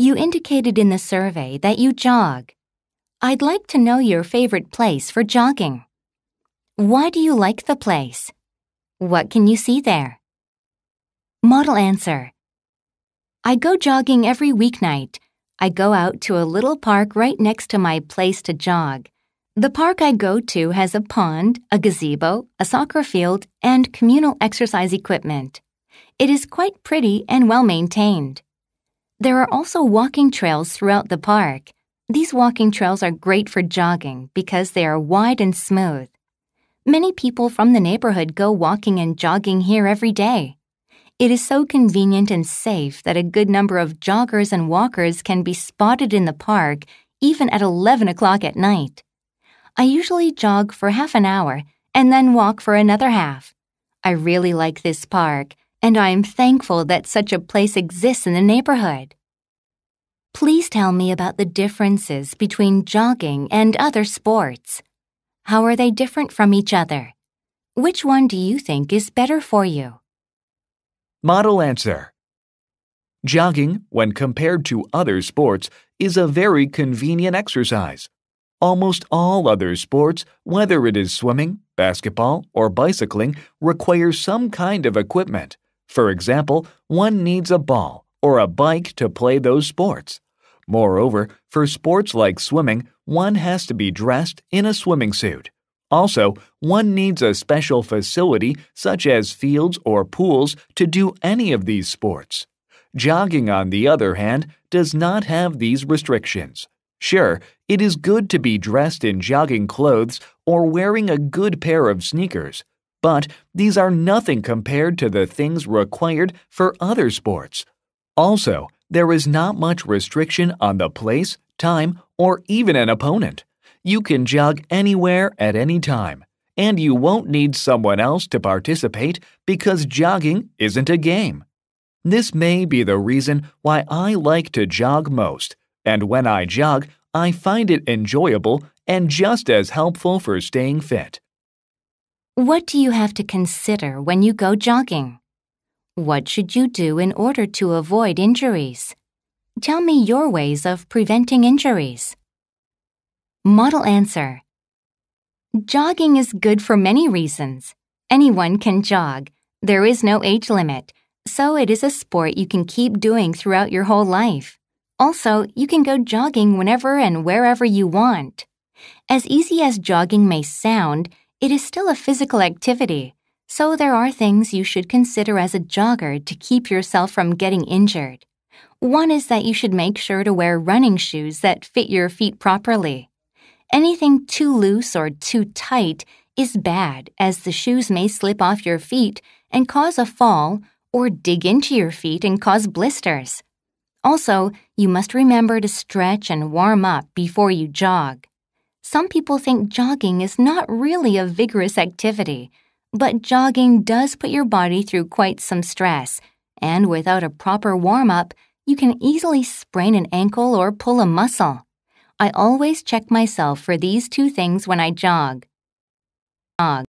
You indicated in the survey that you jog. I'd like to know your favorite place for jogging. Why do you like the place? What can you see there? Model answer I go jogging every weeknight. I go out to a little park right next to my place to jog. The park I go to has a pond, a gazebo, a soccer field, and communal exercise equipment. It is quite pretty and well maintained. There are also walking trails throughout the park. These walking trails are great for jogging because they are wide and smooth. Many people from the neighborhood go walking and jogging here every day. It is so convenient and safe that a good number of joggers and walkers can be spotted in the park even at 11 o'clock at night. I usually jog for half an hour and then walk for another half. I really like this park and I am thankful that such a place exists in the neighborhood. Please tell me about the differences between jogging and other sports. How are they different from each other? Which one do you think is better for you? Model answer Jogging, when compared to other sports, is a very convenient exercise. Almost all other sports, whether it is swimming, basketball, or bicycling, require some kind of equipment. For example, one needs a ball or a bike to play those sports. Moreover, for sports like swimming, one has to be dressed in a swimming suit. Also, one needs a special facility such as fields or pools to do any of these sports. Jogging, on the other hand, does not have these restrictions. Sure, it is good to be dressed in jogging clothes or wearing a good pair of sneakers, but these are nothing compared to the things required for other sports. Also, there is not much restriction on the place, time, or even an opponent. You can jog anywhere at any time, and you won't need someone else to participate because jogging isn't a game. This may be the reason why I like to jog most, and when I jog, I find it enjoyable and just as helpful for staying fit. What do you have to consider when you go jogging? What should you do in order to avoid injuries? Tell me your ways of preventing injuries. Model answer Jogging is good for many reasons. Anyone can jog, there is no age limit, so it is a sport you can keep doing throughout your whole life. Also, you can go jogging whenever and wherever you want. As easy as jogging may sound, it is still a physical activity, so there are things you should consider as a jogger to keep yourself from getting injured. One is that you should make sure to wear running shoes that fit your feet properly. Anything too loose or too tight is bad as the shoes may slip off your feet and cause a fall or dig into your feet and cause blisters. Also, you must remember to stretch and warm up before you jog. Some people think jogging is not really a vigorous activity, but jogging does put your body through quite some stress, and without a proper warm up, you can easily sprain an ankle or pull a muscle. I always check myself for these two things when I jog. jog.